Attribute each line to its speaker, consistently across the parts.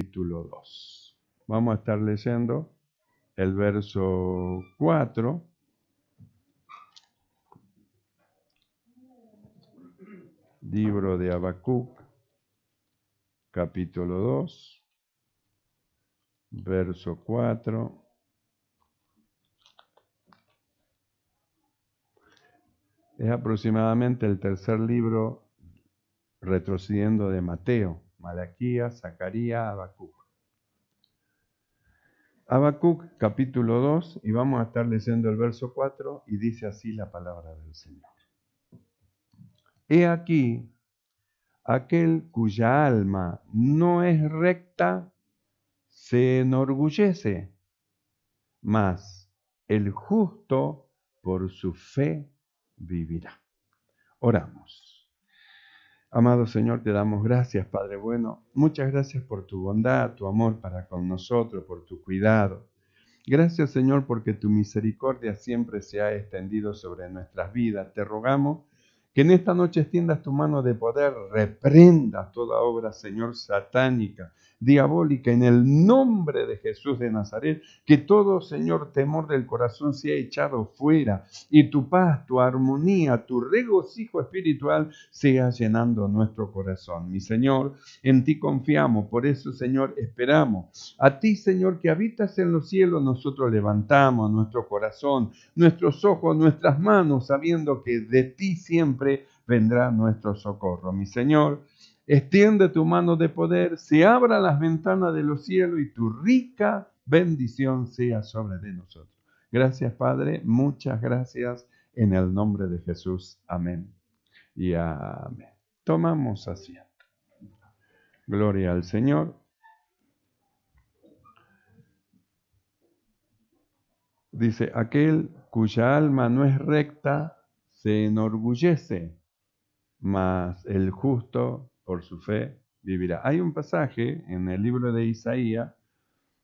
Speaker 1: capítulo 2. Vamos a estar leyendo el verso 4. Libro de Habacuc, capítulo 2, verso 4. Es aproximadamente el tercer libro retrocediendo de Mateo. Malaquías, Zacarías, Habacuc. Habacuc capítulo 2 y vamos a estar leyendo el verso 4 y dice así la palabra del Señor. He aquí, aquel cuya alma no es recta se enorgullece, mas el justo por su fe vivirá. Oramos. Amado Señor, te damos gracias, Padre bueno. Muchas gracias por tu bondad, tu amor para con nosotros, por tu cuidado. Gracias, Señor, porque tu misericordia siempre se ha extendido sobre nuestras vidas. Te rogamos que en esta noche extiendas tu mano de poder, reprenda toda obra, Señor, satánica, diabólica en el nombre de Jesús de Nazaret, que todo, Señor, temor del corazón sea echado fuera y tu paz, tu armonía, tu regocijo espiritual sea llenando nuestro corazón. Mi Señor, en ti confiamos, por eso, Señor, esperamos. A ti, Señor, que habitas en los cielos, nosotros levantamos nuestro corazón, nuestros ojos, nuestras manos, sabiendo que de ti siempre vendrá nuestro socorro. Mi Señor, extiende tu mano de poder, se abra las ventanas de los cielos y tu rica bendición sea sobre de nosotros. Gracias Padre, muchas gracias en el nombre de Jesús. Amén. Y amén. Tomamos asiento. Gloria al Señor. Dice, aquel cuya alma no es recta se enorgullece, mas el justo por su fe vivirá. Hay un pasaje en el libro de Isaías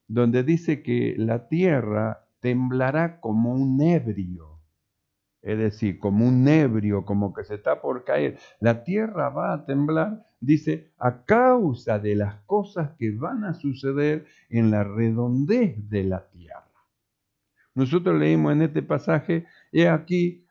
Speaker 1: donde dice que la tierra temblará como un ebrio, es decir, como un ebrio, como que se está por caer. La tierra va a temblar, dice, a causa de las cosas que van a suceder en la redondez de la tierra. Nosotros leímos en este pasaje, he aquí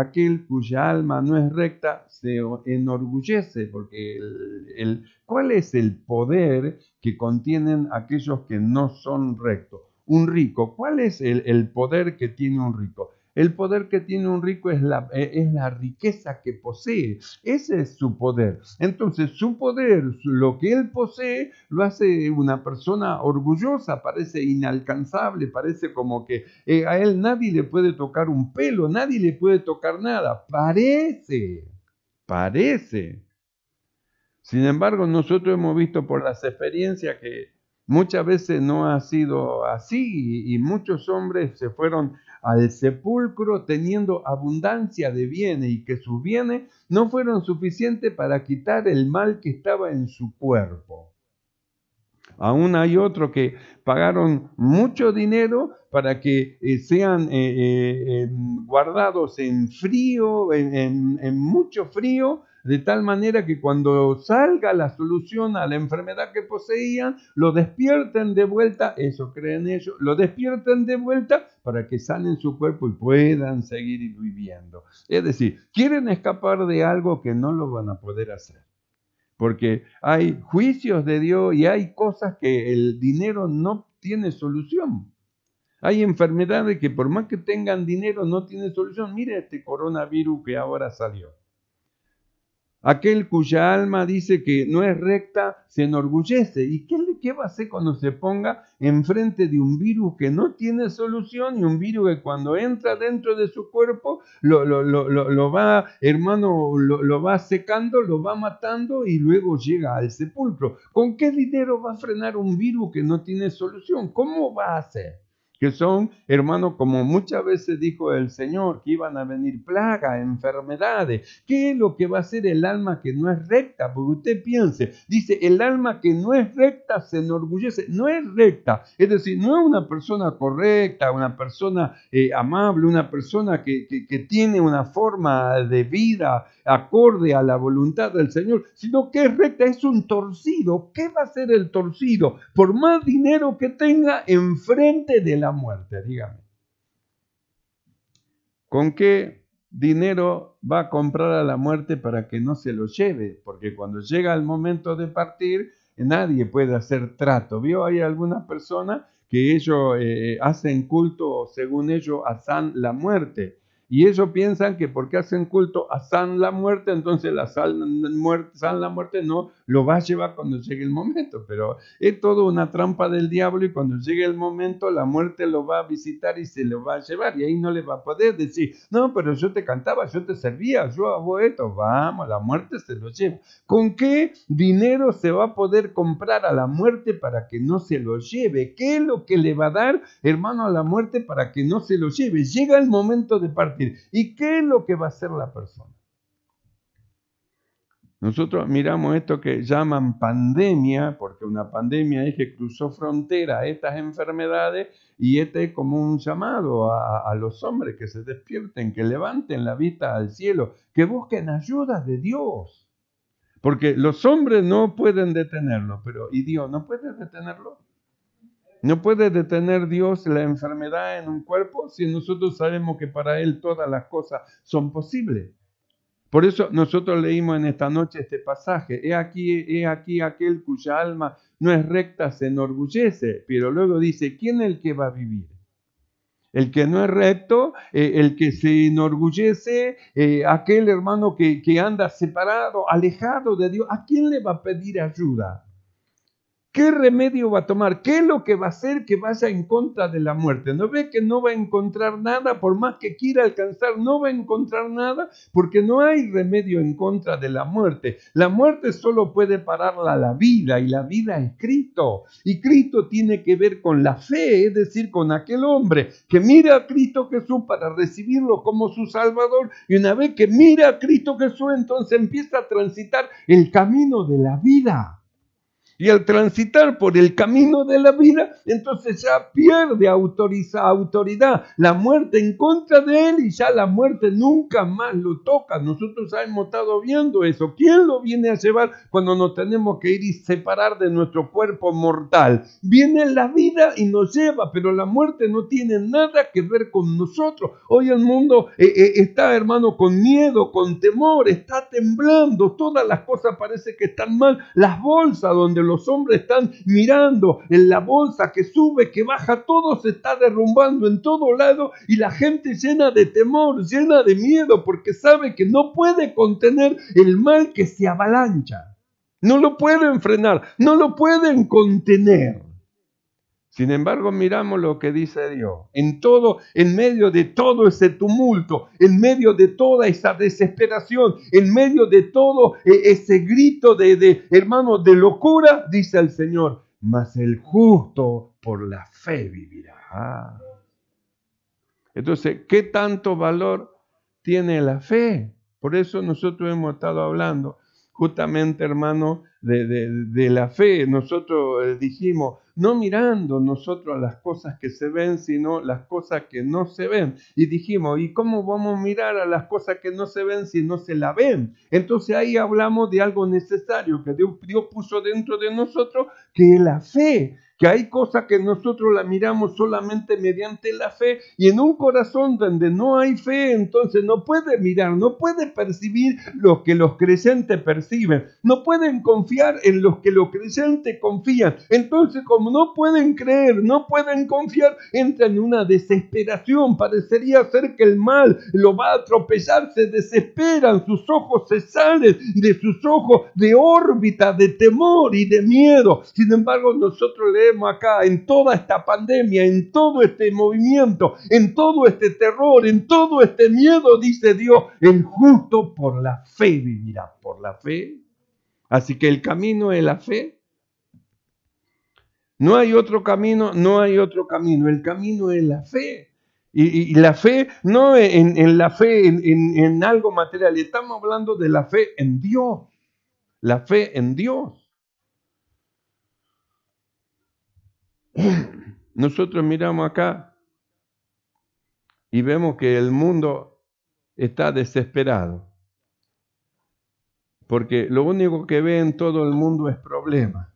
Speaker 1: aquel cuya alma no es recta se enorgullece, porque el, el, ¿cuál es el poder que contienen aquellos que no son rectos? Un rico, ¿cuál es el, el poder que tiene un rico? El poder que tiene un rico es la, eh, es la riqueza que posee. Ese es su poder. Entonces su poder, lo que él posee, lo hace una persona orgullosa, parece inalcanzable, parece como que eh, a él nadie le puede tocar un pelo, nadie le puede tocar nada. Parece, parece. Sin embargo, nosotros hemos visto por las experiencias que muchas veces no ha sido así y muchos hombres se fueron al sepulcro teniendo abundancia de bienes y que sus bienes no fueron suficientes para quitar el mal que estaba en su cuerpo. Aún hay otros que pagaron mucho dinero para que eh, sean eh, eh, guardados en frío, en mucho frío, de tal manera que cuando salga la solución a la enfermedad que poseían, lo despierten de vuelta, eso creen ellos, lo despierten de vuelta para que salen su cuerpo y puedan seguir viviendo. Es decir, quieren escapar de algo que no lo van a poder hacer. Porque hay juicios de Dios y hay cosas que el dinero no tiene solución. Hay enfermedades que por más que tengan dinero no tienen solución. Mire este coronavirus que ahora salió. Aquel cuya alma dice que no es recta se enorgullece. ¿Y qué, qué va a hacer cuando se ponga enfrente de un virus que no tiene solución y un virus que cuando entra dentro de su cuerpo lo, va, hermano, lo, va secando, lo va matando y luego llega al sepulcro? ¿Con qué dinero va a frenar un virus que no tiene solución? ¿Cómo va a hacer? que son, hermano, como muchas veces dijo el Señor, que iban a venir plagas, enfermedades. ¿Qué es lo que va a hacer el alma que no es recta? Porque usted piense, dice, el alma que no es recta se enorgullece, no es recta, es decir, no es una persona correcta, una persona eh, amable, una persona que, que tiene una forma de vida acorde a la voluntad del Señor, sino que es recta, es un torcido. ¿Qué va a ser el torcido? Por más dinero que tenga enfrente de la muerte, dígame. ¿Con qué dinero va a comprar a la muerte para que no se lo lleve? Porque cuando llega el momento de partir, nadie puede hacer trato. ¿Vio? Hay algunas personas que ellos eh, hacen culto, según ellos, a San la muerte. Y ellos piensan que porque hacen culto a San la muerte, entonces la muerte, San la muerte no lo va a llevar cuando llegue el momento, pero es toda una trampa del diablo y cuando llegue el momento la muerte lo va a visitar y se lo va a llevar y ahí no le va a poder decir, no, pero yo te cantaba, yo te servía, yo hago esto, vamos, la muerte se lo lleva. ¿Con qué dinero se va a poder comprar a la muerte para que no se lo lleve? ¿Qué es lo que le va a dar, hermano, a la muerte para que no se lo lleve? Llega el momento de partir. ¿Y qué es lo que va a hacer la persona? Nosotros miramos esto que llaman pandemia, porque una pandemia es que cruzó frontera estas enfermedades y este es como un llamado a, los hombres que se despierten, que levanten la vista al cielo, que busquen ayuda de Dios. Porque los hombres no pueden detenerlo, pero ¿y Dios no puede detenerlo? No puede detener Dios la enfermedad en un cuerpo si nosotros sabemos que para Él todas las cosas son posibles. Por eso nosotros leímos en esta noche este pasaje. He aquí, he aquí aquel cuya alma no es recta se enorgullece, pero luego dice, ¿quién es el que va a vivir? El que no es recto, eh, el que se enorgullece, eh, aquel hermano que, que anda separado, alejado de Dios, ¿a quién le va a pedir ayuda? ¿Qué remedio va a tomar? ¿Qué es lo que va a hacer que vaya en contra de la muerte? ¿No ve que no va a encontrar nada? Por más que quiera alcanzar, no va a encontrar nada porque no hay remedio en contra de la muerte. La muerte solo puede pararla la vida y la vida es Cristo. Y Cristo tiene que ver con la fe, es decir, con aquel hombre que mira a Cristo Jesús para recibirlo como su Salvador. Y una vez que mira a Cristo Jesús, entonces empieza a transitar el camino de la vida. Y al transitar por el camino de la vida, entonces ya pierde autoridad. La muerte en contra de él y ya la muerte nunca más lo toca. Nosotros hemos estado viendo eso. ¿Quién lo viene a llevar cuando nos tenemos que ir y separar de nuestro cuerpo mortal? Viene la vida y nos lleva, pero la muerte no tiene nada que ver con nosotros. Hoy el mundo eh, eh, está, hermano, con miedo, con temor, está temblando. Todas las cosas parece que están mal. Las bolsas donde los hombres están mirando en la bolsa que sube, que baja, todo se está derrumbando en todo lado y la gente llena de temor, llena de miedo, porque sabe que no puede contener el mal que se avalancha. No lo pueden frenar, no lo pueden contener. Sin embargo, miramos lo que dice Dios. En todo, en medio de todo ese tumulto, en medio de toda esa desesperación, en medio de todo eh, ese grito de, hermano de locura, dice el Señor, mas el justo por la fe vivirá. Entonces, ¿qué tanto valor tiene la fe? Por eso nosotros hemos estado hablando justamente, hermano, de, la fe. Nosotros eh, dijimos, no mirando nosotros las cosas que se ven, sino las cosas que no se ven. Y dijimos, ¿y cómo vamos a mirar a las cosas que no se ven si no se la ven? Entonces ahí hablamos de algo necesario que Dios puso dentro de nosotros, que es la fe que hay cosas que nosotros la miramos solamente mediante la fe y en un corazón donde no hay fe, entonces no puede mirar, no puede percibir lo que los creyentes perciben, no pueden confiar en los que los creyentes confían. Entonces, como no pueden creer, no pueden confiar, entran en una desesperación, parecería ser que el mal lo va a atropellar, se desesperan, sus ojos se salen de sus ojos de órbita, de temor y de miedo. Sin embargo, nosotros le acá, en toda esta pandemia, en todo este movimiento, en todo este terror, en todo este miedo, dice Dios, el justo por la fe vivirá, por la fe. Así que el camino es la fe. No hay otro camino, no hay otro camino. El camino es la fe. Y, la fe, no en, la fe en, algo material, estamos hablando de la fe en Dios, la fe en Dios. Nosotros miramos acá y vemos que el mundo está desesperado, porque lo único que ve en todo el mundo es problemas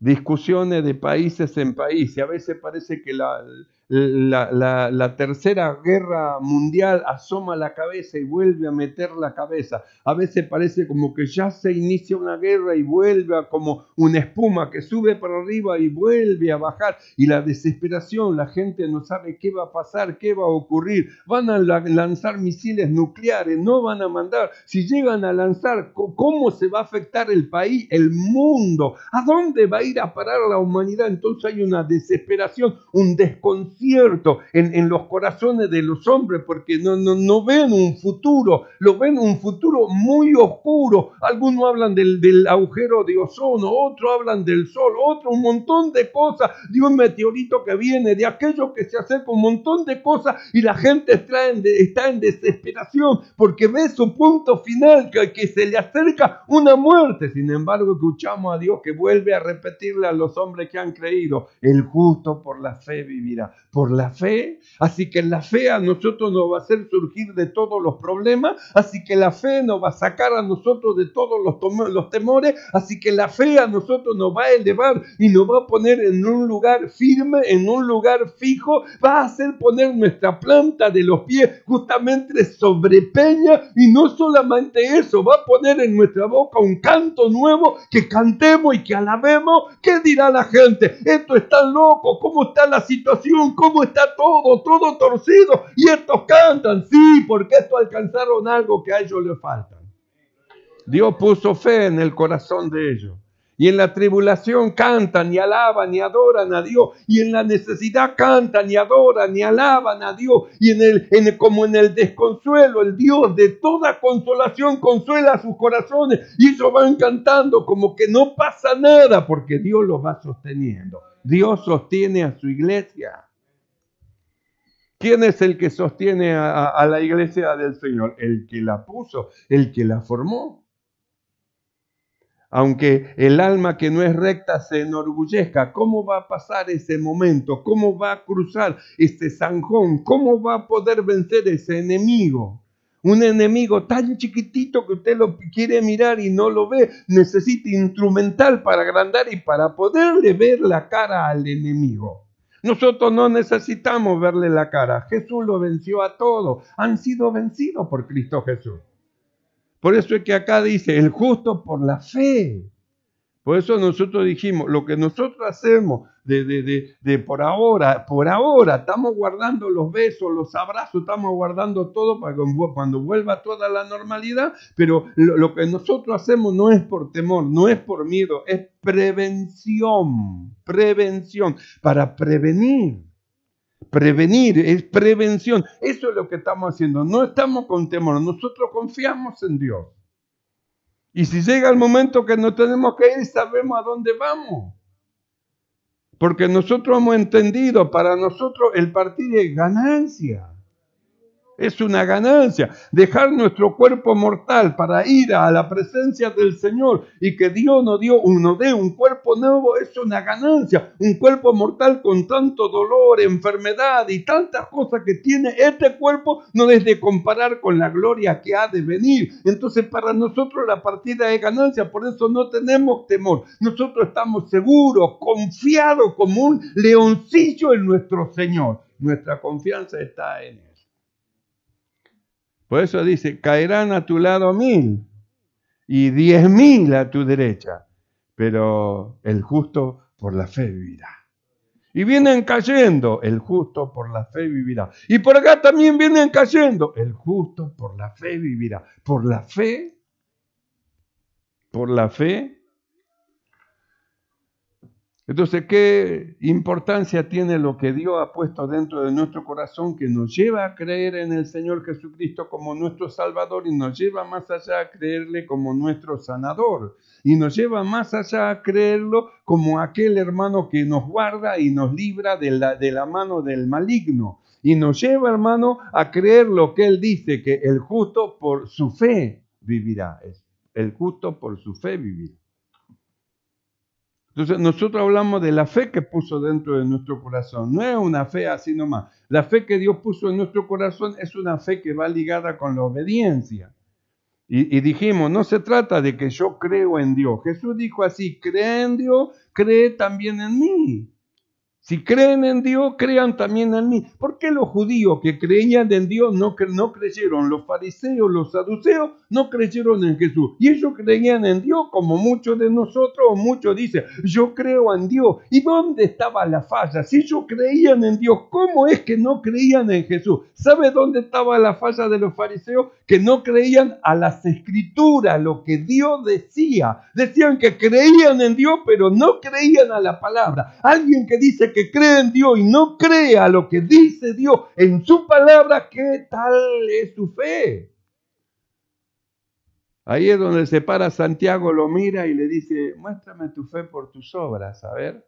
Speaker 1: discusiones de países en países. A veces parece que la, la, tercera guerra mundial asoma la cabeza y vuelve a meter la cabeza. A veces parece como que ya se inicia una guerra y vuelve como una espuma que sube para arriba y vuelve a bajar. Y la desesperación, la gente no sabe qué va a pasar, qué va a ocurrir. Van a lanzar misiles nucleares, no van a mandar. Si llegan a lanzar, ¿cómo se va a afectar el país, el mundo? ¿A dónde va a ir a parar la humanidad? Entonces hay una desesperación, un desconcierto cierto en, los corazones de los hombres, porque no, no, ven un futuro, lo ven un futuro muy oscuro. Algunos hablan del, agujero de ozono, otros hablan del sol, otros un montón de cosas, de un meteorito que viene, de aquello que se acerca, un montón de cosas, y la gente está en, está en desesperación porque ve su punto final, que, que se le acerca una muerte. Sin embargo, escuchamos a Dios que vuelve a repetirle a los hombres que han creído, el justo por la fe vivirá por la fe. Así que la fe a nosotros nos va a hacer surgir de todos los problemas, así que la fe nos va a sacar a nosotros de todos los, temores, así que la fe a nosotros nos va a elevar y nos va a poner en un lugar firme, en un lugar fijo, va a hacer poner nuestra planta de los pies justamente sobre peña y no solamente eso, va a poner en nuestra boca un canto nuevo que cantemos y que alabemos. ¿Qué dirá la gente? Esto está loco, ¿cómo está la situación? cómo está todo, todo torcido. Y estos cantan, sí, porque estos alcanzaron algo que a ellos les faltan. Dios puso fe en el corazón de ellos. Y en la tribulación cantan y alaban y adoran a Dios. Y en la necesidad cantan y adoran y alaban a Dios. Y en el, como en el desconsuelo, el Dios de toda consolación consuela sus corazones. Y ellos van cantando como que no pasa nada porque Dios los va sosteniendo. Dios sostiene a su iglesia. ¿Quién es el que sostiene a, la iglesia del Señor? El que la puso, el que la formó. Aunque el alma que no es recta se enorgullezca, ¿cómo va a pasar ese momento? ¿Cómo va a cruzar este zanjón? ¿Cómo va a poder vencer ese enemigo? Un enemigo tan chiquitito que usted lo quiere mirar y no lo ve. Necesita instrumental para agrandar y para poderle ver la cara al enemigo. Nosotros no necesitamos verle la cara. Jesús lo venció a todo. Han sido vencidos por Cristo Jesús. Por eso es que acá dice, el justo por la fe. Por eso nosotros dijimos, lo que nosotros hacemos de, de, por ahora, por ahora, estamos guardando los besos, los abrazos, estamos guardando todo para cuando vuelva toda la normalidad, pero lo que nosotros hacemos no es por temor, no es por miedo, es prevención, prevención, para prevenir. Prevenir es prevención. Eso es lo que estamos haciendo. No estamos con temor. Nosotros confiamos en Dios. Y si llega el momento que no tenemos que ir, sabemos a dónde vamos. Porque nosotros hemos entendido, para nosotros el partido es ganancia es una ganancia. Dejar nuestro cuerpo mortal para ir a la presencia del Señor y que Dios nos dio uno de un cuerpo nuevo es una ganancia. Un cuerpo mortal con tanto dolor, enfermedad y tantas cosas que tiene este cuerpo no es de comparar con la gloria que ha de venir. Entonces para nosotros la partida es ganancia, por eso no tenemos temor. Nosotros estamos seguros, confiados como un leoncillo en nuestro Señor. Nuestra confianza está en Él. Por eso dice, caerán a tu lado mil y diez mil a tu derecha, pero el justo por la fe vivirá. Y vienen cayendo, el justo por la fe vivirá. Y por acá también vienen cayendo, el justo por la fe vivirá. Por la fe, por la fe entonces, ¿qué importancia tiene lo que Dios ha puesto dentro de nuestro corazón que nos lleva a creer en el Señor Jesucristo como nuestro Salvador y nos lleva más allá a creerle como nuestro sanador? Y nos lleva más allá a creerlo como aquel hermano que nos guarda y nos libra de la, de la mano del maligno. Y nos lleva, hermano, a creer lo que Él dice, que el justo por su fe vivirá. El justo por su fe vivirá. Entonces nosotros hablamos de la fe que puso dentro de nuestro corazón. No es una fe así nomás. La fe que Dios puso en nuestro corazón es una fe que va ligada con la obediencia. Y, dijimos, no se trata de que yo creo en Dios. Jesús dijo así, cree en Dios, cree también en mí. Si creen en Dios, crean también en mí. ¿Por qué los judíos que creían en Dios no, no creyeron? Los fariseos, los saduceos no creyeron en Jesús. Y ellos creían en Dios como muchos de nosotros o muchos dicen, yo creo en Dios. ¿Y dónde estaba la falla? Si ellos creían en Dios, ¿cómo es que no creían en Jesús? ¿Sabe dónde estaba la falla de los fariseos? Que no creían a las escrituras, lo que Dios decía. Decían que creían en Dios, pero no creían a la palabra. Alguien que dice que cree en Dios y no crea lo que dice Dios en su palabra, ¿qué tal es su fe? Ahí es donde se para Santiago, lo mira y le dice, muéstrame tu fe por tus obras, a ver.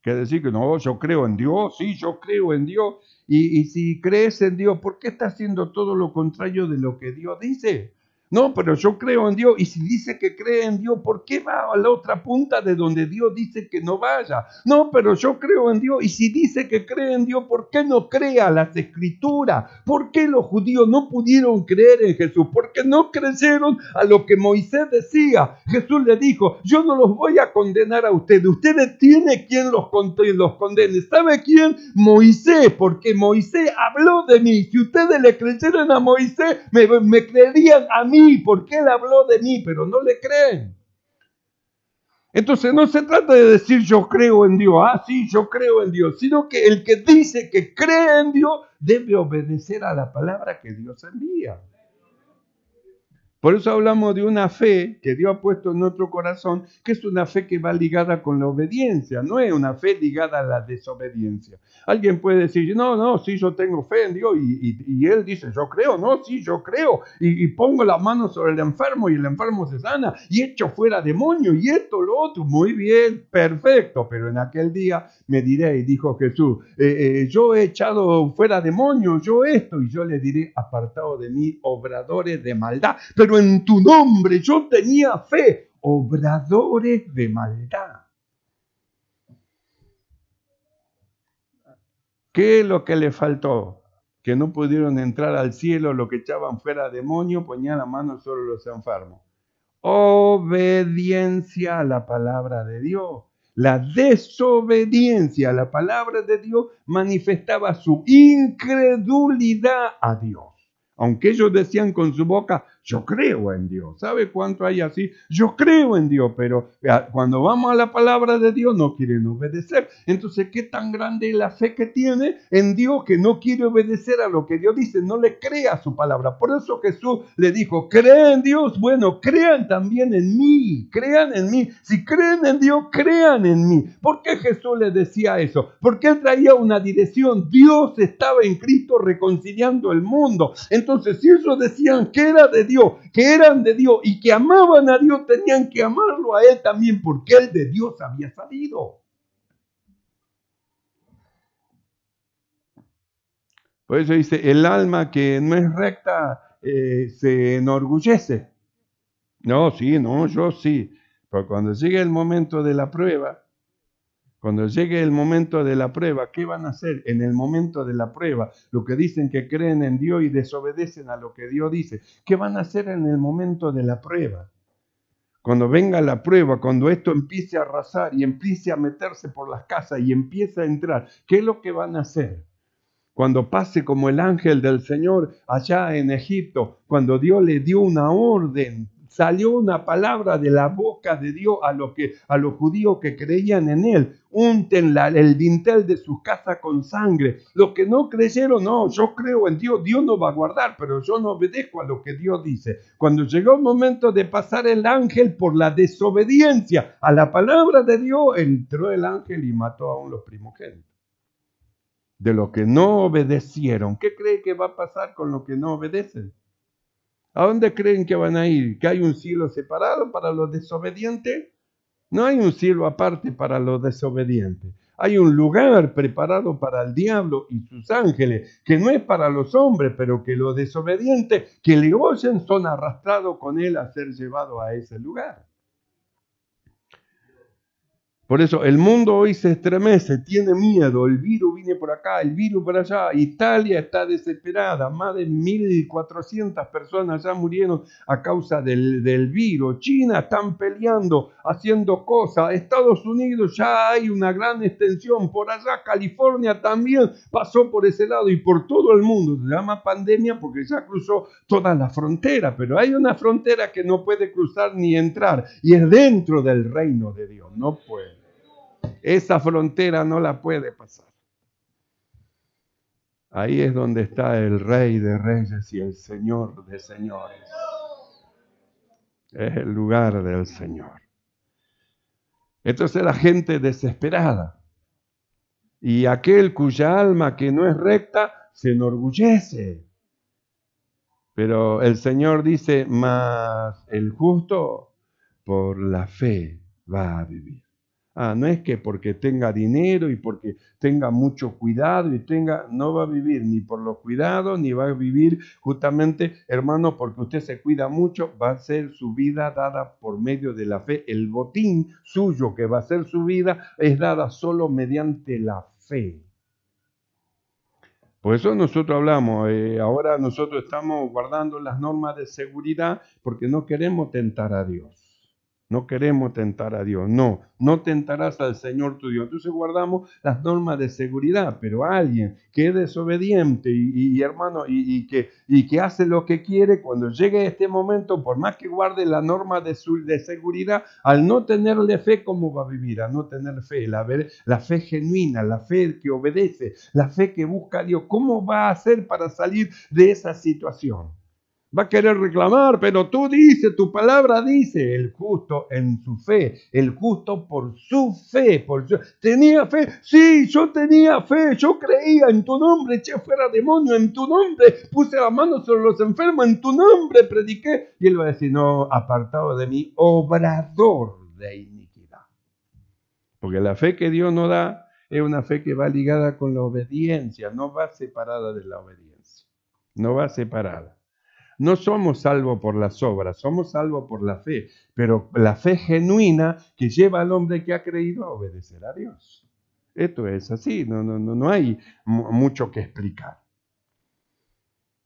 Speaker 1: Que decir que no, yo creo en Dios, sí, yo creo en Dios. Y, y si crees en Dios, ¿por qué estás haciendo todo lo contrario de lo que Dios dice? No, pero yo creo en Dios. Y si dice que cree en Dios, ¿por qué va a la otra punta de donde Dios dice que no vaya? No, pero yo creo en Dios. Y si dice que cree en Dios, ¿por qué no crea las escrituras? ¿Por qué los judíos no pudieron creer en Jesús? Porque no creyeron a lo que Moisés decía. Jesús le dijo, yo no los voy a condenar a ustedes. Ustedes tienen quien los, condene. ¿Sabe quién? Moisés, porque Moisés habló de mí. Si ustedes le creyeran a Moisés, me, me creerían a mí porque él habló de mí, pero no le creen. Entonces no se trata de decir yo creo en Dios, ah, sí, yo creo en Dios, sino que el que dice que cree en Dios debe obedecer a la palabra que Dios envía. Por eso hablamos de una fe que Dios ha puesto en nuestro corazón, que es una fe que va ligada con la obediencia, no es una fe ligada a la desobediencia. Alguien puede decir, no, no, sí, yo tengo fe en Dios, y, él dice, yo creo, no, sí, yo creo, y, pongo la mano sobre el enfermo y el enfermo se sana, y echo fuera demonio, y esto, lo otro, muy bien, perfecto, pero en aquel día me diré y dijo Jesús, eh, eh, yo he echado fuera demonio, yo esto, y yo le diré, apartado de mí, obradores de maldad, pero en tu nombre yo tenía fe, obradores de maldad. ¿Qué es lo que le faltó? Que no pudieron entrar al cielo, lo que echaban fuera demonio, ponían la mano solo los enfermos. Obediencia a la palabra de Dios. La desobediencia a la palabra de Dios manifestaba su incredulidad a Dios. Aunque ellos decían con su boca, yo creo en Dios. ¿Sabe cuánto hay así? Yo creo en Dios, pero eh, ah, cuando vamos a la palabra de Dios no quieren obedecer. Entonces, ¿qué tan grande es la fe que tiene en Dios que no quiere obedecer a lo que Dios dice? No le crea su palabra. Por eso Jesús le dijo, creen en Dios, bueno, crean también en mí, crean en mí. Si creen en Dios, crean en mí. ¿Por qué Jesús le decía eso? Porque él traía una dirección. Dios estaba en Cristo reconciliando el mundo. Entonces, si ellos decían que era de Dios, que eran de Dios y que amaban a Dios, tenían que amarlo a Él también, porque Él de Dios había salido. Por eso dice, el alma que no es recta eh, se enorgullece. No, sí, no, yo sí. Pero cuando llega el momento de la prueba, cuando llegue el momento de la prueba, ¿qué van a hacer en el momento de la prueba? Lo que dicen que creen en Dios y desobedecen a lo que Dios dice. ¿Qué van a hacer en el momento de la prueba? Cuando venga la prueba, cuando esto empiece a arrasar y empiece a meterse por las casas y empiece a entrar, ¿qué es lo que van a hacer? Cuando pase como el ángel del Señor allá en Egipto, cuando Dios le dio una orden salió una palabra de la boca de Dios a, los judíos que creían en él. Unten el dintel de sus casas con sangre. Los que no creyeron, no, yo creo en Dios, Dios no va a guardar, pero yo no obedezco a lo que Dios dice. Cuando llegó el momento de pasar el ángel por la desobediencia a la palabra de Dios, entró el ángel y mató a los primogénitos de los que no obedecieron. ¿Qué cree que va a pasar con los que no obedecen? ¿A dónde creen que van a ir? ¿Que hay un cielo separado para los desobedientes? No hay un cielo aparte para los desobedientes. Hay un lugar preparado para el diablo y sus ángeles, que no es para los hombres, pero que los desobedientes que le oyen son arrastrados con él a ser llevados a ese lugar. Por eso el mundo hoy se estremece, tiene miedo, el virus viene por acá, el virus por allá, Italia está desesperada, más de 1.400 personas ya murieron a causa del, del, virus, China están peleando, haciendo cosas, Estados Unidos ya hay una gran extensión, por allá California también pasó por ese lado y por todo el mundo, se llama pandemia porque ya cruzó toda la frontera, pero hay una frontera que no puede cruzar ni entrar y es dentro del reino de Dios, no puede. Esa frontera no la puede pasar. Ahí es donde está el rey de reyes y el señor de señores. Es el lugar del Señor. Entonces la gente desesperada y aquel cuya alma que no es recta se enorgullece. Pero el Señor dice, mas el justo por la fe va a vivir. Ah, no es que porque tenga dinero y porque tenga mucho cuidado y tenga, no va a vivir ni por los cuidados, ni va a vivir justamente, hermano, porque usted se cuida mucho, va a ser su vida dada por medio de la fe. El botín suyo que va a ser su vida es dada solo mediante la fe. Por eso nosotros hablamos, eh, ahora nosotros estamos guardando las normas de seguridad porque no queremos tentar a Dios. No queremos tentar a Dios. No, no tentarás al Señor tu Dios. Entonces guardamos las normas de seguridad, pero alguien que es desobediente y, hermano y, que, hace lo que quiere, cuando llegue este momento, por más que guarde la norma de, seguridad, al no tenerle fe, ¿cómo va a vivir? Al no tener fe, la, la fe genuina, la fe que obedece, la fe que busca a Dios, ¿cómo va a hacer para salir de esa situación? va a querer reclamar, pero tú dices, tu palabra dice, el justo en su fe, el justo por su fe, por tenía fe, sí, yo tenía fe, yo creía en tu nombre, eché fuera demonio, en tu nombre, puse la mano sobre los enfermos, en tu nombre prediqué, y él va a decir, no, apartado de mí, obrador de iniquidad. Porque la fe que Dios nos da es una fe que va ligada con la obediencia, no va separada de la obediencia, no va separada. No somos salvos por las obras, somos salvos por la fe, pero la fe genuina que lleva al hombre que ha creído a obedecer a Dios. Esto es así, no, no, no, no hay mucho que explicar.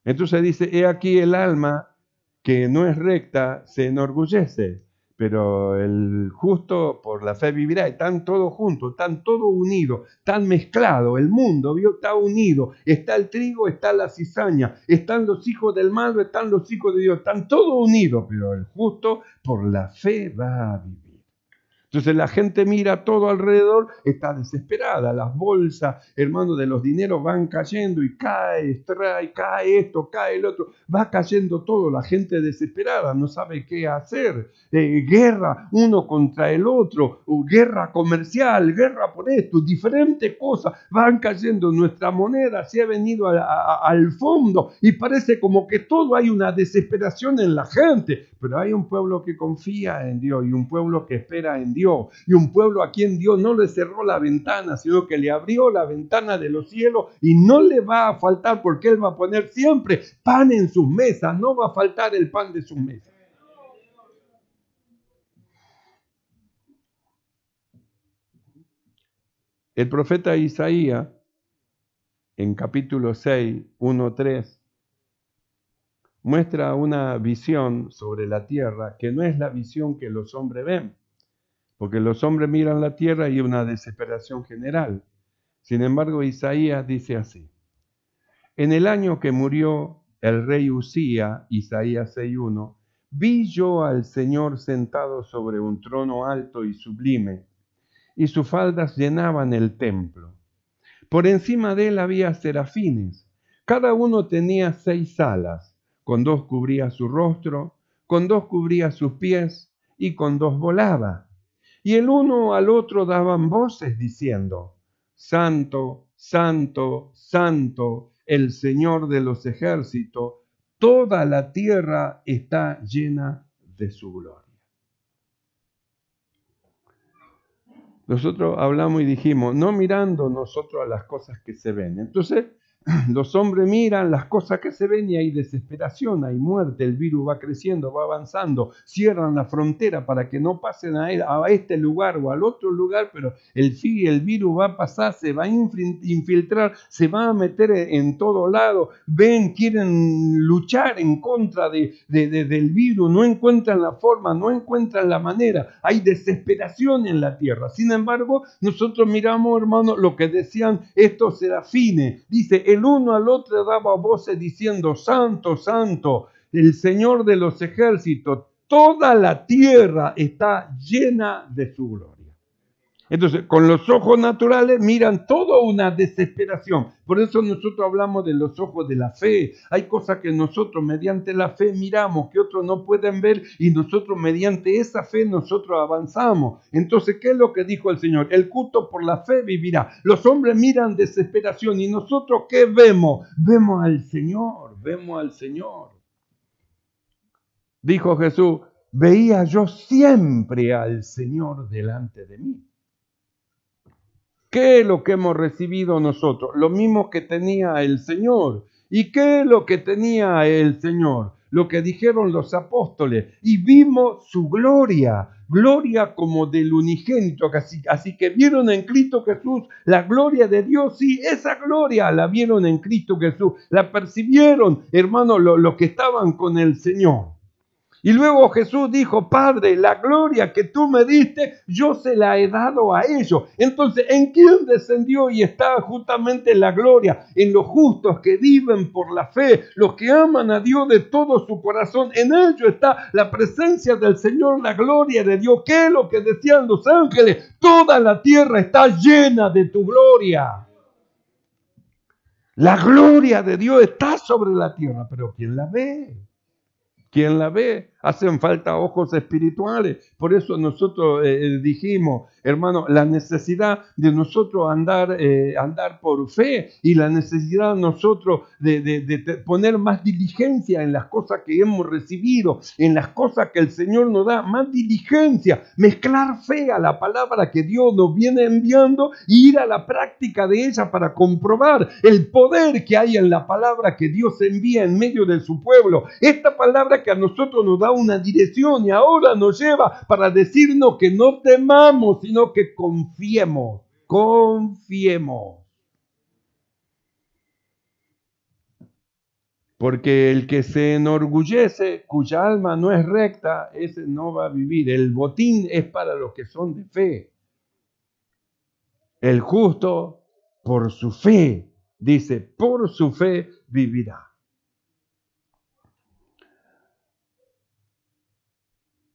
Speaker 1: Entonces dice, he aquí el alma que no es recta se enorgullece, pero el justo por la fe vivirá. Están todos juntos, están todos unidos, están mezclados. El mundo ¿vio? está unido. Está el trigo, está la cizaña. Están los hijos del malo, están los hijos de Dios. Están todos unidos, pero el justo por la fe va a vivir. Entonces la gente mira todo alrededor, está desesperada, las bolsas, hermano, de los dineros van cayendo y cae, trae, cae esto, cae el otro, va cayendo todo, la gente desesperada, no sabe qué hacer, eh, guerra uno contra el otro, guerra comercial, guerra por esto, diferentes cosas, van cayendo, nuestra moneda se ha venido al fondo y parece como que todo hay una desesperación en la gente, pero hay un pueblo que confía en Dios y un pueblo que espera en Dios y un pueblo a quien Dios no le cerró la ventana, sino que le abrió la ventana de los cielos y no le va a faltar porque Él va a poner siempre pan en sus mesas, no va a faltar el pan de sus mesas. El profeta Isaías, en capítulo 6, 1, 3, muestra una visión sobre la tierra que no es la visión que los hombres ven porque los hombres miran la tierra y una desesperación general. Sin embargo, Isaías dice así, en el año que murió el rey Usía, Isaías 6.1, vi yo al Señor sentado sobre un trono alto y sublime, y sus faldas llenaban el templo. Por encima de él había serafines, cada uno tenía seis alas, con dos cubría su rostro, con dos cubría sus pies, y con dos volaba y el uno al otro daban voces diciendo, Santo, Santo, Santo, el Señor de los ejércitos, toda la tierra está llena de su gloria. Nosotros hablamos y dijimos, no mirando nosotros a las cosas que se ven. Entonces, Los hombres miran las cosas que se ven y hay desesperación, hay muerte, el virus va creciendo, va avanzando, cierran la frontera para que no pasen a, e-, este lugar o al otro lugar, pero el, virus va a pasar, se va a infiltrar, se va a meter e-, en todo lado, ven, quieren luchar en contra del virus, no encuentran la forma, no encuentran la manera, hay desesperación en la tierra. Sin embargo, nosotros miramos, hermano, lo que decían estos serafines, dice, el uno al otro daba voces diciendo, Santo, Santo, el Señor de los ejércitos, toda la tierra está llena de su gloria. Entonces, con los ojos naturales miran toda una desesperación. Por eso nosotros hablamos de los ojos de la fe. Hay cosas que nosotros mediante la fe miramos, que otros no pueden ver, y nosotros mediante esa fe nosotros avanzamos. Entonces, ¿qué es lo que dijo el Señor? El culto por la fe vivirá. Los hombres miran desesperación y nosotros ¿qué vemos? Vemos al Señor, vemos al Señor. Dijo Jesús, veía yo siempre al Señor delante de mí. ¿Qué es lo que hemos recibido nosotros? Lo mismo que tenía el Señor. ¿Y qué es lo que tenía el Señor? Lo que dijeron los apóstoles. Y vimos su gloria, gloria como del unigénito. Así, que vieron en Cristo Jesús la gloria de Dios. Sí, esa gloria la vieron en Cristo Jesús. La percibieron, hermanos, los lo que estaban con el Señor. Y luego Jesús dijo, Padre, la gloria que tú me diste, yo se la he dado a ellos. Entonces, ¿en quién descendió y está justamente la gloria? En los justos que viven por la fe, los que aman a Dios de todo su corazón. En ellos está la presencia del Señor, la gloria de Dios. ¿Qué es lo que decían los ángeles? Toda la tierra está llena de tu gloria. La gloria de Dios está sobre la tierra, pero ¿quién la ve? Quien la ve hacen falta ojos espirituales. Por eso nosotros eh, eh, dijimos, hermano, la necesidad de nosotros andar, eh, andar por fe y la necesidad de nosotros de, de, poner más diligencia en las cosas que hemos recibido, en las cosas que el Señor nos da, más diligencia, mezclar fe a la palabra que Dios nos viene enviando y ir a la práctica de ella para comprobar el poder que hay en la palabra que Dios envía en medio de su pueblo. Esta palabra que a nosotros nos da una dirección y ahora nos lleva para decirnos que no temamos, sino que confiemos, confiemos. Porque el que se enorgullece, cuya alma no es recta, ese no va a vivir. El botín es para los que son de fe. El justo, por su fe, dice, por su fe vivirá.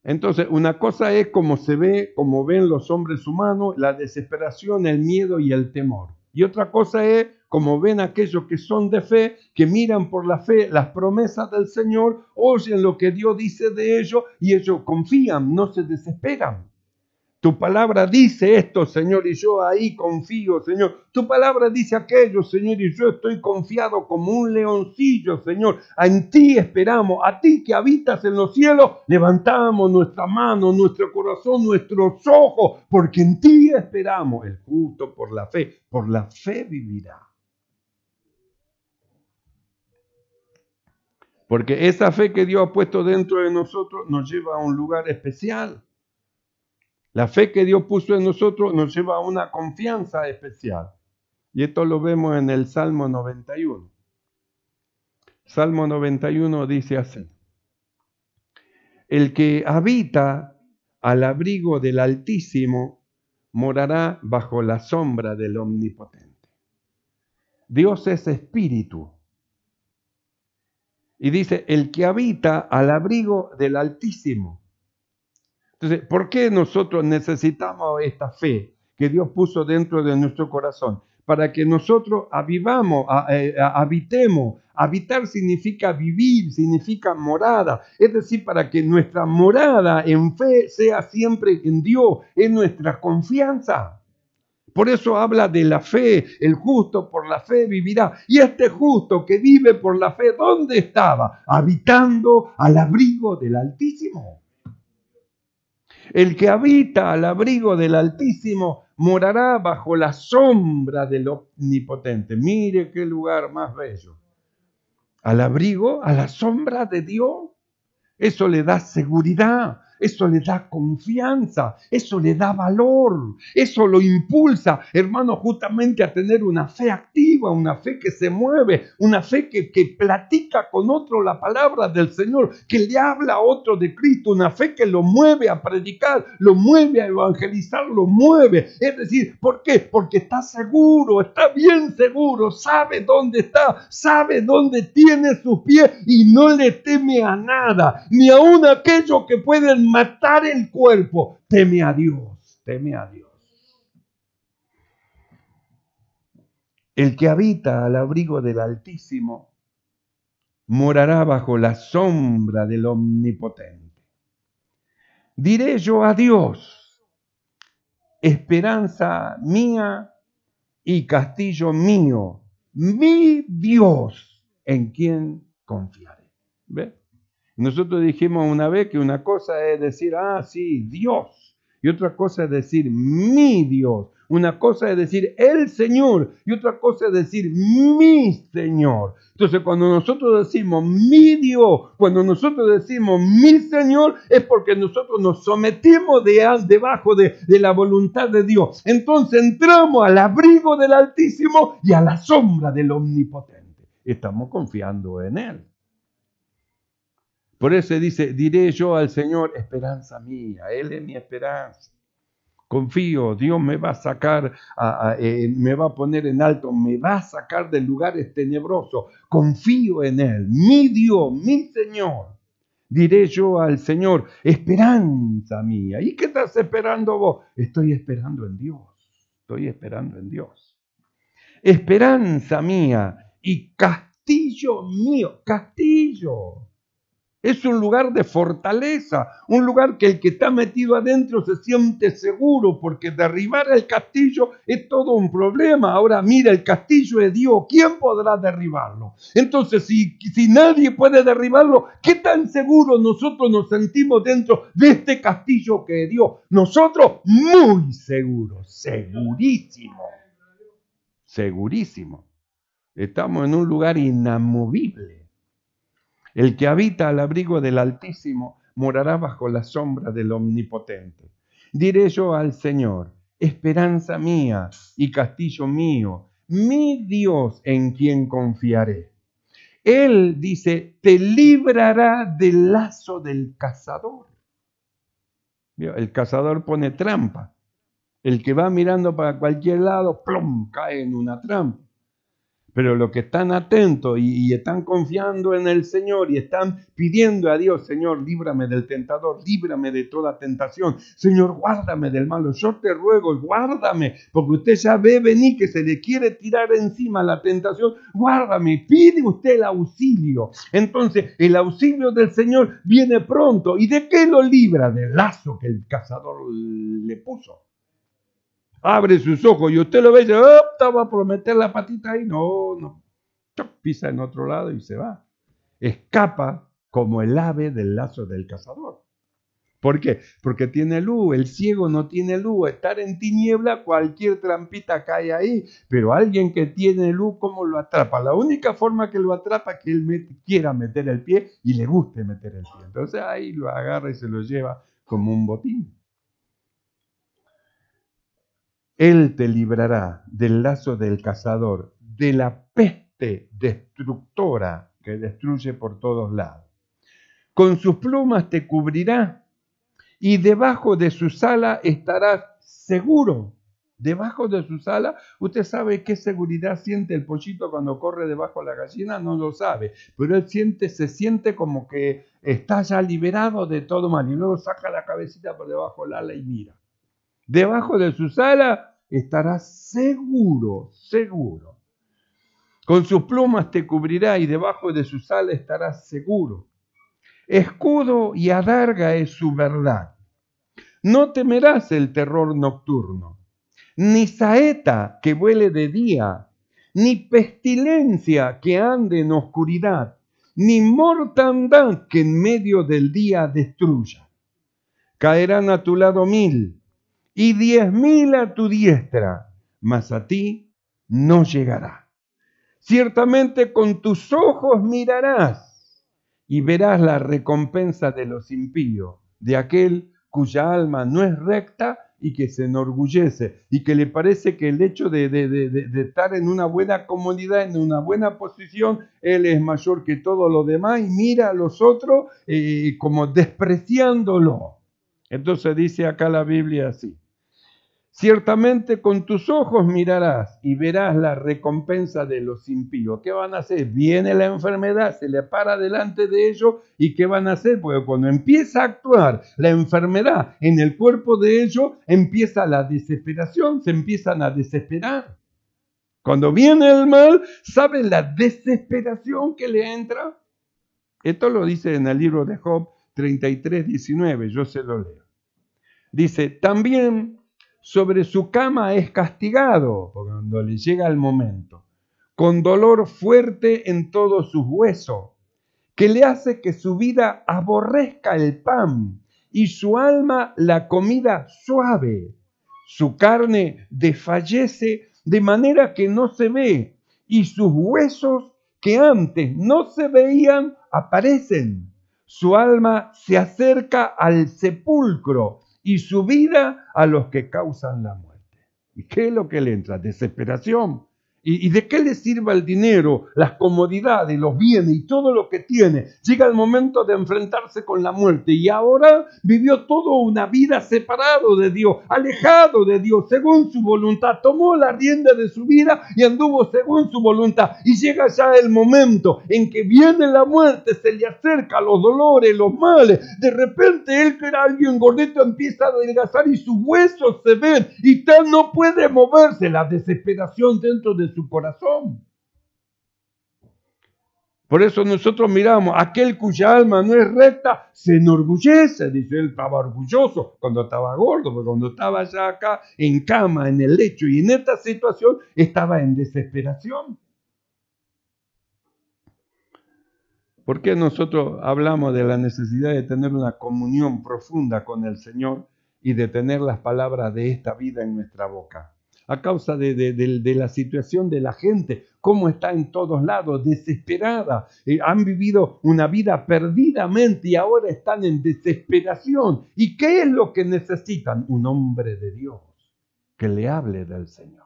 Speaker 1: Entonces, una cosa es como se ve, como ven los hombres humanos, la desesperación, el miedo y el temor. Y otra cosa es como ven aquellos que son de fe, que miran por la fe las promesas del Señor, oyen lo que Dios dice de ellos y ellos confían, no se desesperan. Tu palabra dice esto, Señor, y yo ahí confío, Señor. Tu palabra dice aquello, Señor, y yo estoy confiado como un leoncillo, Señor. En ti esperamos, a ti que habitas en los cielos, levantamos nuestra mano, nuestro corazón, nuestros ojos, porque en ti esperamos. El justo por la fe, por la fe vivirá. Porque esa fe que Dios ha puesto dentro de nosotros nos lleva a un lugar especial. La fe que Dios puso en nosotros nos lleva a una confianza especial. Y esto lo vemos en el Salmo 91. Salmo 91 dice así. El que habita al abrigo del Altísimo morará bajo la sombra del Omnipotente. Dios es espíritu. Y dice, el que habita al abrigo del Altísimo ¿por qué nosotros necesitamos esta fe que Dios puso dentro de nuestro corazón? Para que nosotros avivamos, eh, habitemos. Habitar significa vivir, significa morada. Es decir, para que nuestra morada en fe sea siempre en Dios, en nuestra confianza. Por eso habla de la fe. El justo por la fe vivirá. Y este justo que vive por la fe, ¿dónde estaba? Habitando al abrigo del Altísimo. El que habita al abrigo del Altísimo morará bajo la sombra del Omnipotente. Mire qué lugar más bello. Al abrigo, a la sombra de Dios. Eso le da seguridad, eso le da confianza, eso le da valor, eso lo impulsa, hermano, justamente a tener una fe activa, una fe que se mueve, una fe que, platica con otro la palabra del Señor, que le habla a otro de Cristo, una fe que lo mueve a predicar, lo mueve a evangelizar, lo mueve. Es decir, ¿por qué? Porque está seguro, está bien seguro, sabe dónde está, sabe dónde tiene sus pies y no le teme a nada, ni aun aquello que pueden matar el cuerpo, teme a Dios, teme a Dios. El que habita al abrigo del Altísimo morará bajo la sombra del Omnipotente. Diré yo a Dios, esperanza mía y castillo mío, mi Dios en quien confiaré. ¿Ve? Nosotros dijimos una vez que una cosa es decir, ah, sí, Dios. Y otra cosa es decir, mi Dios. Una cosa es decir, el Señor. Y otra cosa es decir, mi Señor. Entonces, cuando nosotros decimos, mi Dios, cuando nosotros decimos, mi Señor, es porque nosotros nos sometimos de, debajo de la voluntad de Dios. Entonces entramos al abrigo del Altísimo y a la sombra del Omnipotente. Estamos confiando en Él. Por eso dice, diré yo al Señor, esperanza mía, Él es mi esperanza. Confío, Dios me va a sacar, eh, me va a poner en alto, me va a sacar de lugares tenebrosos. Confío en Él, mi Dios, mi Señor. Diré yo al Señor, esperanza mía. ¿Y qué estás esperando vos? Estoy esperando en Dios, estoy esperando en Dios. Esperanza mía y castillo mío, castillo es un lugar de fortaleza, un lugar que el que está metido adentro se siente seguro, porque derribar el castillo es todo un problema. Ahora mira, el castillo es Dios, ¿quién podrá derribarlo? Entonces, si, si nadie puede derribarlo, ¿qué tan seguro nosotros nos sentimos dentro de este castillo que es Dios? Nosotros muy seguros, segurísimo, segurísimo. Estamos en un lugar inamovible el que habita al abrigo del Altísimo morará bajo la sombra del Omnipotente. Diré yo al Señor, esperanza mía y castillo mío, mi Dios en quien confiaré. Él dice, te librará del lazo del cazador. El cazador pone trampa. El que va mirando para cualquier lado, plom, cae en una trampa. Pero los que están atentos y, están confiando en el Señor y están pidiendo a Dios, Señor, líbrame del tentador, líbrame de toda tentación, Señor, guárdame del malo, yo te ruego, guárdame, porque usted ya ve venir que se le quiere tirar encima la tentación, guárdame, pide usted el auxilio. Entonces, el auxilio del Señor viene pronto. ¿Y de qué lo libra? Del lazo que el cazador le puso abre sus ojos y usted lo ve y dice, opta, va por meter la patita ahí. No, no. Pisa en otro lado y se va. Escapa como el ave del lazo del cazador. ¿Por qué? Porque tiene luz, el ciego no tiene luz, estar en tiniebla, cualquier trampita cae ahí, pero alguien que tiene luz, ¿cómo lo atrapa? La única forma que lo atrapa es que él quiera meter el pie y le guste meter el pie. Entonces ahí lo agarra y se lo lleva como un botín. Él te librará del lazo del cazador, de la peste destructora que destruye por todos lados. Con sus plumas te cubrirá y debajo de su sala estarás seguro. Debajo de su sala? usted sabe qué seguridad siente el pollito cuando corre debajo de la gallina, no lo sabe, pero él siente, se siente como que está ya liberado de todo mal y luego saca la cabecita por debajo del ala y mira. Debajo de su sala estarás seguro, seguro. Con sus plumas te cubrirá y debajo de sus alas estarás seguro. Escudo y adarga es su verdad. No temerás el terror nocturno, ni saeta que vuele de día, ni pestilencia que ande en oscuridad, ni mortandad que en medio del día destruya. Caerán a tu lado mil y diez mil a tu diestra, mas a ti no llegará. Ciertamente con tus ojos mirarás y verás la recompensa de los impíos, de aquel cuya alma no es recta y que se enorgullece y que le parece que el hecho de, estar en una buena comunidad, en una buena posición, él es mayor que todo lo demás y mira a los otros eh, como despreciándolo. Entonces dice acá la Biblia así. Ciertamente con tus ojos mirarás y verás la recompensa de los impíos. ¿Qué van a hacer? Viene la enfermedad, se le para delante de ellos y ¿qué van a hacer? Porque cuando empieza a actuar la enfermedad en el cuerpo de ellos, empieza la desesperación, se empiezan a desesperar. Cuando viene el mal, ¿saben la desesperación que le entra? Esto lo dice en el libro de Job 33, 19, yo se lo leo. Dice, también sobre su cama es castigado, cuando le llega el momento, con dolor fuerte en todos sus huesos, que le hace que su vida aborrezca el pan y su alma la comida suave. Su carne desfallece de manera que no se ve y sus huesos que antes no se veían aparecen. Su alma se acerca al sepulcro y su vida a los que causan la muerte. ¿Y qué es lo que le entra? Desesperación, ¿Y, de qué le sirva el dinero, las comodidades, los bienes y todo lo que tiene? Llega el momento de enfrentarse con la muerte y ahora vivió toda una vida separado de Dios, alejado de Dios, según su voluntad. Tomó la rienda de su vida y anduvo según su voluntad. Y llega ya el momento en que viene la muerte, se le acerca los dolores, los males. De repente él que era alguien gordito empieza a adelgazar y sus huesos se ven y tal no puede moverse. La desesperación dentro de su su corazón. Por eso nosotros miramos, aquel cuya alma no es recta se enorgullece, dice él estaba orgulloso cuando estaba gordo, pero cuando estaba ya acá en cama, en el lecho y en esta situación estaba en desesperación. ¿Por qué nosotros hablamos de la necesidad de tener una comunión profunda con el Señor y de tener las palabras de esta vida en nuestra boca? a causa de, la situación de la gente, cómo está en todos lados, desesperada. Eh, han vivido una vida perdidamente y ahora están en desesperación. ¿Y qué es lo que necesitan? Un hombre de Dios que le hable del Señor.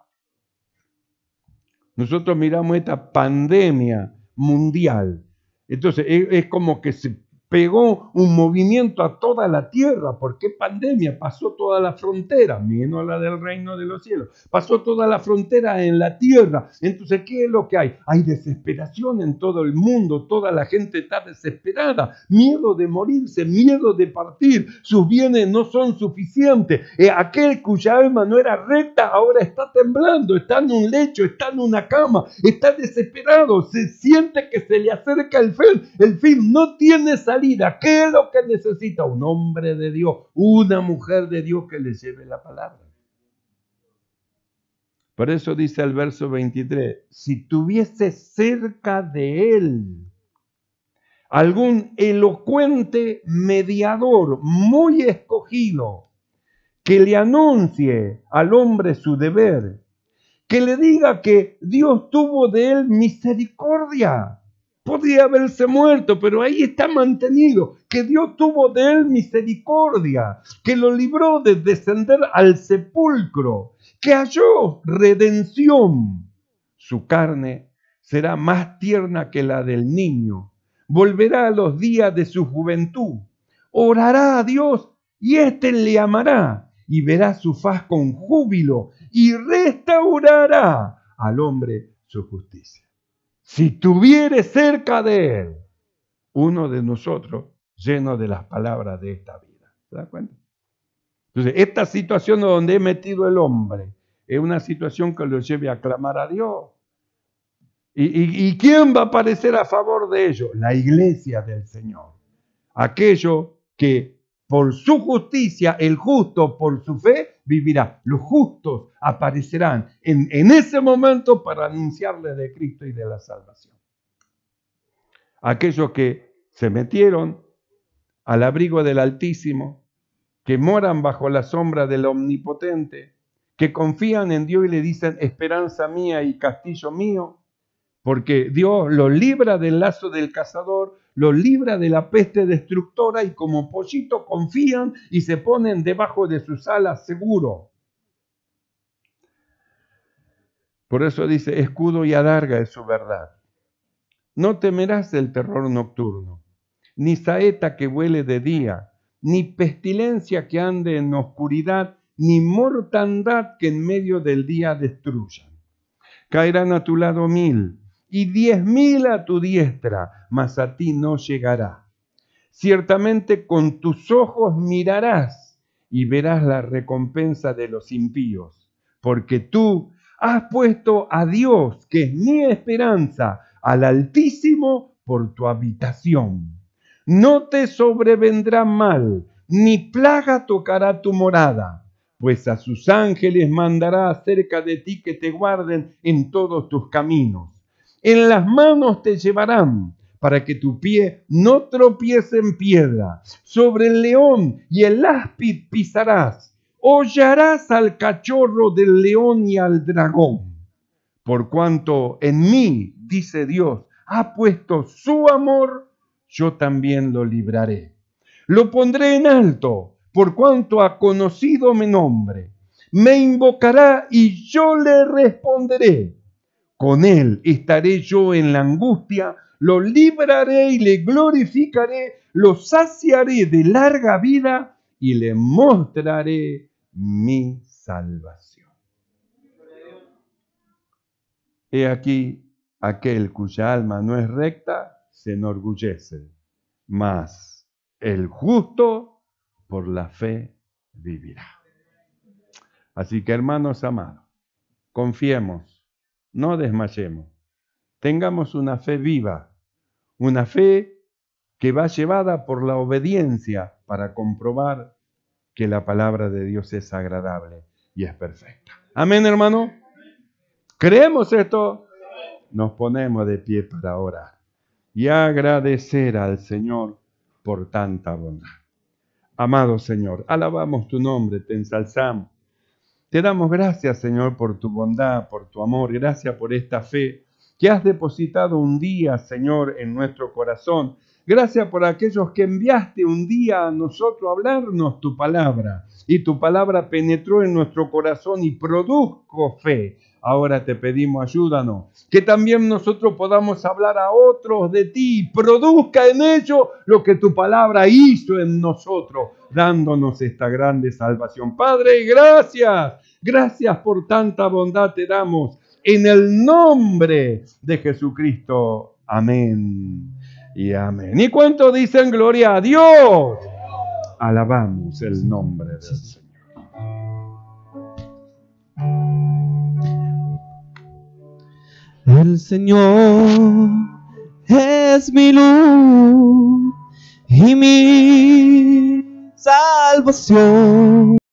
Speaker 1: Nosotros miramos esta pandemia mundial. Entonces es, es como que se pegó un movimiento a toda la tierra, porque pandemia pasó toda la frontera, menos la del reino de los cielos, pasó toda la frontera en la tierra. Entonces, ¿qué es lo que hay? Hay desesperación en todo el mundo, toda la gente está desesperada, miedo de morirse, miedo de partir, sus bienes no son suficientes. Eh, aquel cuya alma no era recta ahora está temblando, está en un lecho, está en una cama, está desesperado, se siente que se le acerca el fin, el fin no tiene salida ¿Qué es lo que necesita un hombre de Dios, una mujer de Dios que le lleve la palabra? Por eso dice el verso 23, si tuviese cerca de él algún elocuente mediador muy escogido que le anuncie al hombre su deber, que le diga que Dios tuvo de él misericordia podía haberse muerto, pero ahí está mantenido, que Dios tuvo de él misericordia, que lo libró de descender al sepulcro, que halló redención. Su carne será más tierna que la del niño, volverá a los días de su juventud, orará a Dios y éste le amará y verá su faz con júbilo y restaurará al hombre su justicia si tuviere cerca de él uno de nosotros lleno de las palabras de esta vida. ¿Se da cuenta? Entonces, esta situación donde he metido el hombre es una situación que lo lleve a clamar a Dios. ¿Y, y quién va a aparecer a favor de ello? La iglesia del Señor. Aquello que por su justicia, el justo por su fe, vivirá. Los justos aparecerán en, ese momento para anunciarle de Cristo y de la salvación. Aquellos que se metieron al abrigo del Altísimo, que moran bajo la sombra del Omnipotente, que confían en Dios y le dicen, esperanza mía y castillo mío, porque Dios los libra del lazo del cazador los libra de la peste destructora y como pollito confían y se ponen debajo de sus alas seguro. Por eso dice, escudo y adarga es su verdad. No temerás el terror nocturno, ni saeta que huele de día, ni pestilencia que ande en oscuridad, ni mortandad que en medio del día destruya. Caerán a tu lado mil y diez mil a tu diestra, mas a ti no llegará. Ciertamente con tus ojos mirarás y verás la recompensa de los impíos, porque tú has puesto a Dios, que es mi esperanza, al Altísimo por tu habitación. No te sobrevendrá mal, ni plaga tocará tu morada, pues a sus ángeles mandará acerca de ti que te guarden en todos tus caminos en las manos te llevarán para que tu pie no tropiece en piedra. Sobre el león y el áspid pisarás. Hollarás al cachorro del león y al dragón. Por cuanto en mí, dice Dios, ha puesto su amor, yo también lo libraré. Lo pondré en alto, por cuanto ha conocido mi nombre. Me invocará y yo le responderé con él estaré yo en la angustia, lo libraré y le glorificaré, lo saciaré de larga vida y le mostraré mi salvación. He aquí, aquel cuya alma no es recta se enorgullece, mas el justo por la fe vivirá. Así que hermanos amados, confiemos no desmayemos. Tengamos una fe viva, una fe que va llevada por la obediencia para comprobar que la palabra de Dios es agradable y es perfecta. Amén, hermano. ¿Creemos esto? Nos ponemos de pie para orar y agradecer al Señor por tanta bondad. Amado Señor, alabamos tu nombre, te ensalzamos. Te damos gracias, Señor, por tu bondad, por tu amor, gracias por esta fe que has depositado un día, Señor, en nuestro corazón. Gracias por aquellos que enviaste un día a nosotros a hablarnos tu palabra. Y tu palabra penetró en nuestro corazón y produjo fe ahora te pedimos ayúdanos. Que también nosotros podamos hablar a otros de ti. Produzca en ellos lo que tu palabra hizo en nosotros, dándonos esta grande salvación. Padre, gracias. Gracias por tanta bondad te damos. En el nombre de Jesucristo. Amén. Y amén. ¿Y cuánto dicen gloria a Dios? Alabamos el nombre del Señor. El Señor es mi luz y mi salvación.